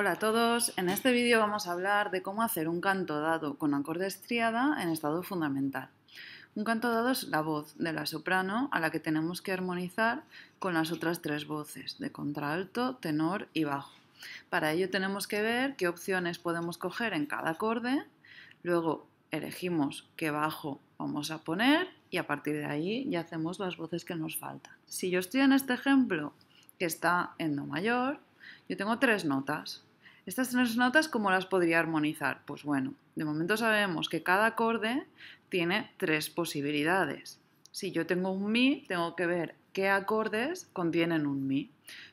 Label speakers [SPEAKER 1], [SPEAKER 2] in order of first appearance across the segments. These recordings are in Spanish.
[SPEAKER 1] Hola a todos, en este vídeo vamos a hablar de cómo hacer un canto dado con acordes estriada en estado fundamental. Un canto dado es la voz de la soprano a la que tenemos que armonizar con las otras tres voces, de contralto, tenor y bajo. Para ello tenemos que ver qué opciones podemos coger en cada acorde, luego elegimos qué bajo vamos a poner y a partir de ahí ya hacemos las voces que nos faltan. Si yo estoy en este ejemplo que está en Do mayor, yo tengo tres notas, estas tres notas, ¿cómo las podría armonizar? Pues bueno, de momento sabemos que cada acorde tiene tres posibilidades. Si yo tengo un mi, tengo que ver qué acordes contienen un mi.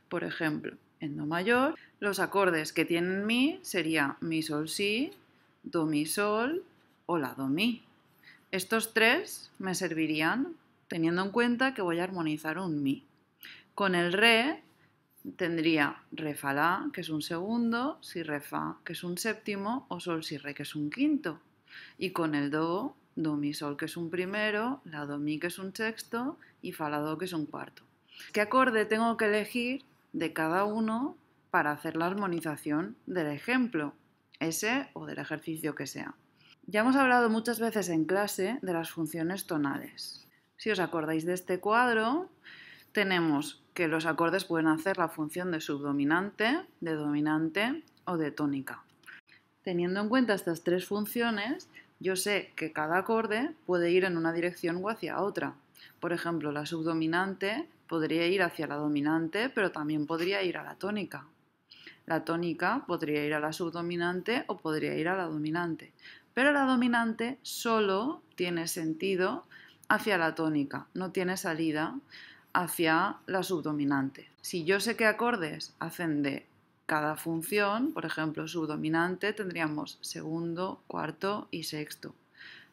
[SPEAKER 1] Por ejemplo, en do mayor, los acordes que tienen mi sería mi sol si, do mi sol o la do mi. Estos tres me servirían teniendo en cuenta que voy a armonizar un mi. Con el re tendría re fa la, que es un segundo, si refa, que es un séptimo, o sol si re, que es un quinto. Y con el do, do mi sol, que es un primero, la do mi, que es un sexto, y fa la do, que es un cuarto. ¿Qué acorde tengo que elegir de cada uno para hacer la armonización del ejemplo, ese o del ejercicio que sea? Ya hemos hablado muchas veces en clase de las funciones tonales. Si os acordáis de este cuadro, tenemos que los acordes pueden hacer la función de subdominante, de dominante o de tónica. Teniendo en cuenta estas tres funciones, yo sé que cada acorde puede ir en una dirección o hacia otra. Por ejemplo, la subdominante podría ir hacia la dominante, pero también podría ir a la tónica. La tónica podría ir a la subdominante o podría ir a la dominante. Pero la dominante solo tiene sentido hacia la tónica, no tiene salida hacia la subdominante. Si yo sé qué acordes hacen de cada función, por ejemplo, subdominante tendríamos segundo, cuarto y sexto.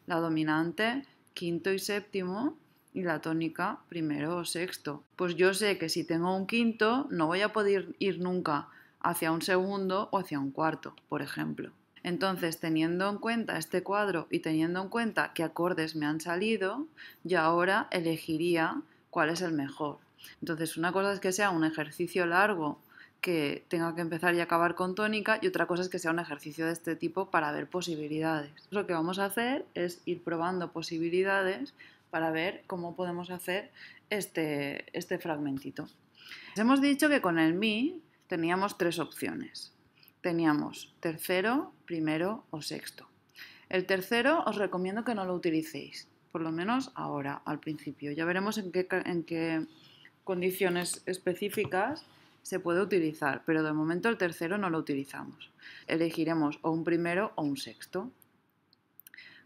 [SPEAKER 1] La dominante, quinto y séptimo, y la tónica primero o sexto. Pues yo sé que si tengo un quinto no voy a poder ir nunca hacia un segundo o hacia un cuarto, por ejemplo. Entonces, teniendo en cuenta este cuadro y teniendo en cuenta qué acordes me han salido, yo ahora elegiría cuál es el mejor. Entonces, una cosa es que sea un ejercicio largo que tenga que empezar y acabar con tónica y otra cosa es que sea un ejercicio de este tipo para ver posibilidades. Lo que vamos a hacer es ir probando posibilidades para ver cómo podemos hacer este, este fragmentito. hemos dicho que con el mi teníamos tres opciones. Teníamos tercero, primero o sexto. El tercero os recomiendo que no lo utilicéis por lo menos ahora, al principio. Ya veremos en qué, condiciones específicas se puede utilizar, pero de momento el tercero no lo utilizamos. Elegiremos o un primero o un sexto.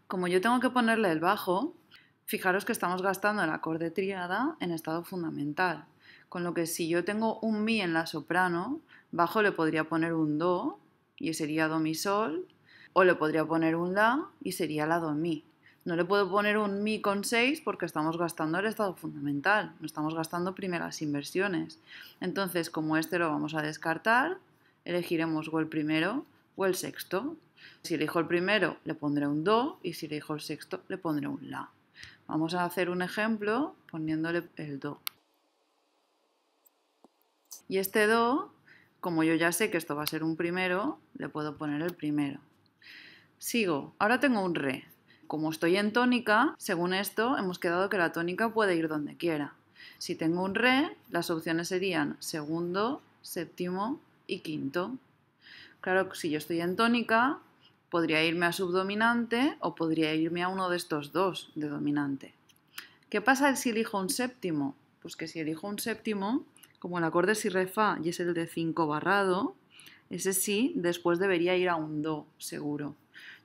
[SPEAKER 1] Como yo tengo que ponerle el bajo, fijaros que estamos gastando el acorde triada en estado fundamental, con lo que si yo tengo un mi en la soprano, bajo le podría poner un do y sería do mi sol, o le podría poner un la y sería la do mi. No le puedo poner un mi con 6 porque estamos gastando el estado fundamental, no estamos gastando primeras inversiones. Entonces, como este lo vamos a descartar, elegiremos o el primero o el sexto. Si elijo el primero, le pondré un do y si elijo el sexto, le pondré un la. Vamos a hacer un ejemplo poniéndole el do. Y este do, como yo ya sé que esto va a ser un primero, le puedo poner el primero. Sigo. Ahora tengo un re. Como estoy en tónica, según esto, hemos quedado que la tónica puede ir donde quiera. Si tengo un re, las opciones serían segundo, séptimo y quinto. Claro, si yo estoy en tónica, podría irme a subdominante o podría irme a uno de estos dos de dominante. ¿Qué pasa si elijo un séptimo? Pues que si elijo un séptimo, como el acorde si re fa y es el de 5 barrado, ese sí después debería ir a un do, seguro.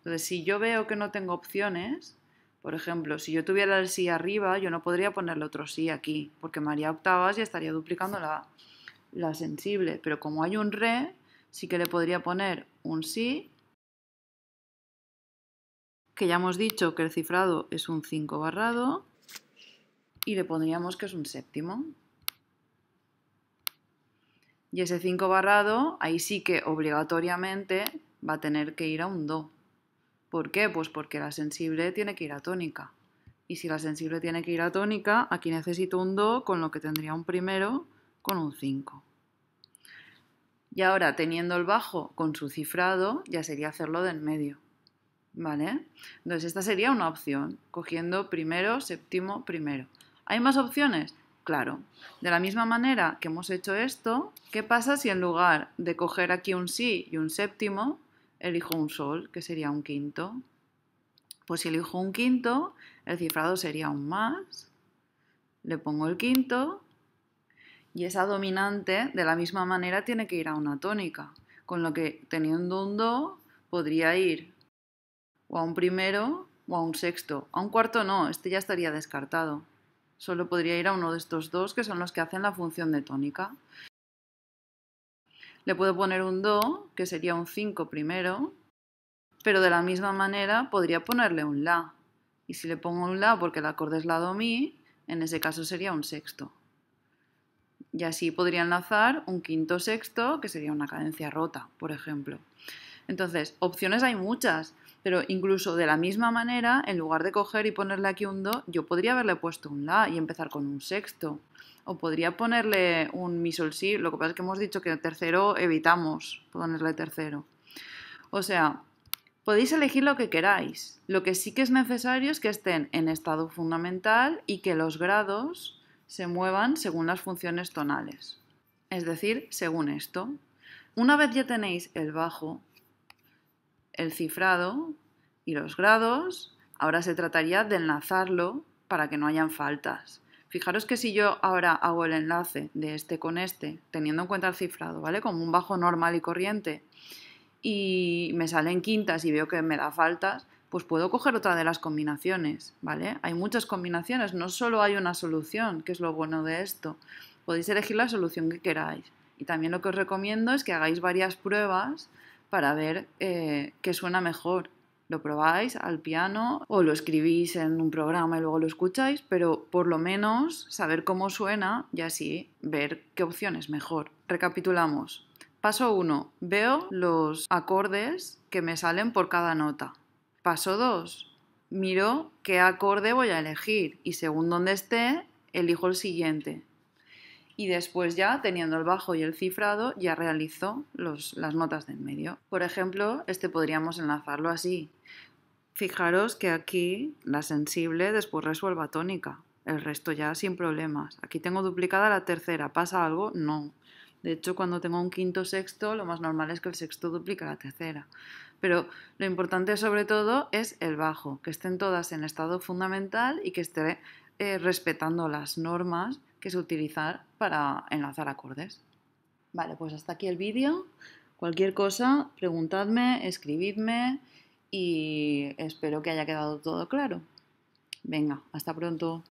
[SPEAKER 1] Entonces, si yo veo que no tengo opciones, por ejemplo, si yo tuviera el sí arriba, yo no podría ponerle otro sí aquí, porque María octavas y estaría duplicando la, la sensible. Pero como hay un re, sí que le podría poner un sí, que ya hemos dicho que el cifrado es un 5 barrado, y le pondríamos que es un séptimo. Y ese 5 barrado, ahí sí que obligatoriamente va a tener que ir a un do. ¿Por qué? Pues porque la sensible tiene que ir a tónica. Y si la sensible tiene que ir a tónica, aquí necesito un do con lo que tendría un primero con un 5. Y ahora, teniendo el bajo con su cifrado, ya sería hacerlo del medio. ¿Vale? Entonces, esta sería una opción, cogiendo primero, séptimo, primero. ¿Hay más opciones? Claro. De la misma manera que hemos hecho esto, ¿qué pasa si en lugar de coger aquí un sí y un séptimo, elijo un sol, que sería un quinto. Pues si elijo un quinto, el cifrado sería un más. Le pongo el quinto y esa dominante de la misma manera tiene que ir a una tónica. Con lo que teniendo un do podría ir o a un primero o a un sexto. A un cuarto no, este ya estaría descartado. Solo podría ir a uno de estos dos que son los que hacen la función de tónica. Le puedo poner un do, que sería un 5 primero, pero de la misma manera podría ponerle un la. Y si le pongo un la porque el acorde es la do mi, en ese caso sería un sexto. Y así podría enlazar un quinto sexto, que sería una cadencia rota, por ejemplo. Entonces, opciones hay muchas, pero incluso de la misma manera, en lugar de coger y ponerle aquí un do, yo podría haberle puesto un la y empezar con un sexto. O podría ponerle un mi sol lo que pasa es que hemos dicho que tercero evitamos ponerle tercero. O sea, podéis elegir lo que queráis. Lo que sí que es necesario es que estén en estado fundamental y que los grados se muevan según las funciones tonales. Es decir, según esto. Una vez ya tenéis el bajo, el cifrado y los grados, ahora se trataría de enlazarlo para que no hayan faltas. Fijaros que si yo ahora hago el enlace de este con este, teniendo en cuenta el cifrado, ¿vale? Como un bajo normal y corriente, y me salen quintas y veo que me da faltas, pues puedo coger otra de las combinaciones, ¿vale? Hay muchas combinaciones, no solo hay una solución, que es lo bueno de esto. Podéis elegir la solución que queráis. Y también lo que os recomiendo es que hagáis varias pruebas para ver eh, qué suena mejor. Lo probáis al piano o lo escribís en un programa y luego lo escucháis, pero por lo menos saber cómo suena y así ver qué opción es mejor. Recapitulamos. Paso 1. Veo los acordes que me salen por cada nota. Paso 2. Miro qué acorde voy a elegir y según dónde esté, elijo el siguiente. Y después ya, teniendo el bajo y el cifrado, ya realizo las notas de en medio. Por ejemplo, este podríamos enlazarlo así. Fijaros que aquí la sensible después resuelva tónica, el resto ya sin problemas. Aquí tengo duplicada la tercera, ¿pasa algo? No. De hecho, cuando tengo un quinto sexto, lo más normal es que el sexto duplique la tercera. Pero lo importante sobre todo es el bajo, que estén todas en estado fundamental y que esté eh, respetando las normas que se utilizan para enlazar acordes. Vale, pues hasta aquí el vídeo. Cualquier cosa, preguntadme, escribidme y espero que haya quedado todo claro. Venga, hasta pronto.